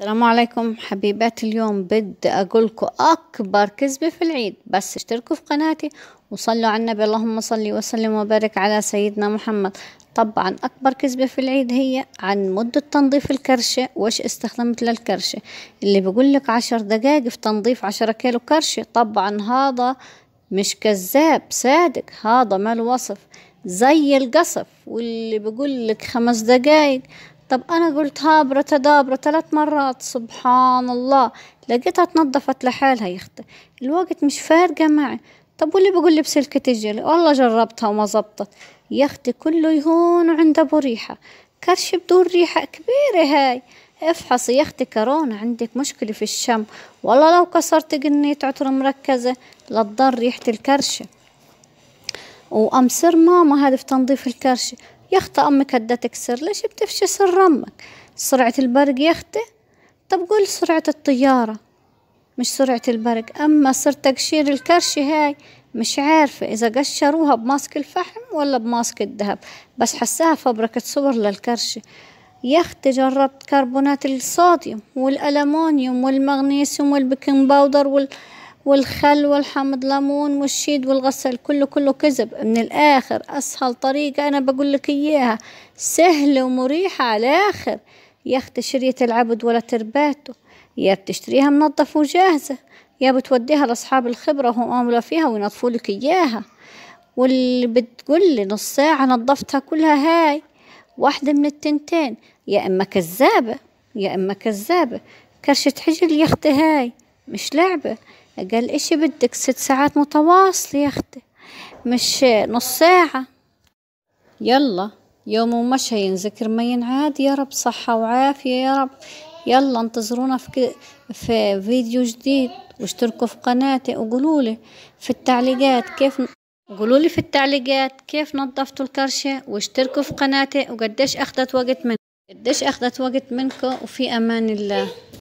السلام عليكم حبيبات اليوم بدي لكم أكبر كذبة في العيد بس اشتركوا في قناتي وصلوا على النبي اللهم صلي وسلم وبارك على سيدنا محمد طبعا أكبر كذبة في العيد هي عن مدة تنظيف الكرشة وش استخدمت للكرشة اللي بقول لك عشر دقايق في تنظيف عشرة كيلو كرشة طبعا هذا مش كذاب صادق هذا ما الوصف وصف زي القصف واللي بقول لك خمس دقايق طب أنا قلت هابرة دابرة ثلاث مرات سبحان الله لقيتها تنظفت لحالها يا أختي الوقت مش فارقة معي طب واللي بقول لي بسلكة الجل والله جربتها وما زبطت يا أختي كله يهون وعند أبو ريحة كرش بدون ريحة كبيرة هاي افحصي يا أختي كورونا عندك مشكلة في الشم والله لو كسرت قنية عطر مركزة لا تضر ريحة الكرشة وأمسر ماما هذا في تنظيف الكرشة يخطى أمك هدا تكسر ليش بتفشي سر أمك سرعة البرق أختي طب قول سرعة الطيارة مش سرعة البرق أما سر تقشير الكرش هاي مش عارفة إذا قشروها بماسك الفحم ولا بماسك الذهب بس حساها فبركة صور للكرشة يا أختي جربت كربونات الصوديوم والألمونيوم والمغنيسيوم والبيكنج باودر وال... والخل والحمض ليمون والشيد والغسل كله كله كذب من الاخر اسهل طريقة انا بقول لك اياها سهلة ومريحة على الاخر يا اختي شرية العبد ولا ترباته يا بتشتريها منظفة وجاهزة يا بتوديها لاصحاب الخبرة هم عاملة فيها وينظفوا لك اياها واللي بتقول لي نص ساعة نظفتها كلها هاي واحدة من التنتين يا اما كذابة يا اما كذابة كرشة حجل يا اختي هاي مش لعبة قال إيش بدك ست ساعات متواصلة يا أختي مش نص ساعة يلا يوم ومشى ينذكر ما ينعاد يا رب صحة وعافية يا رب يلا انتظرونا في, في فيديو جديد واشتركوا في قناتي وقولوا لي في التعليقات كيف قولوا لي في التعليقات كيف نظفتوا الكرشة واشتركوا في قناتي وقديش اخذت وقت من قديش اخذت وقت منكم وفي امان الله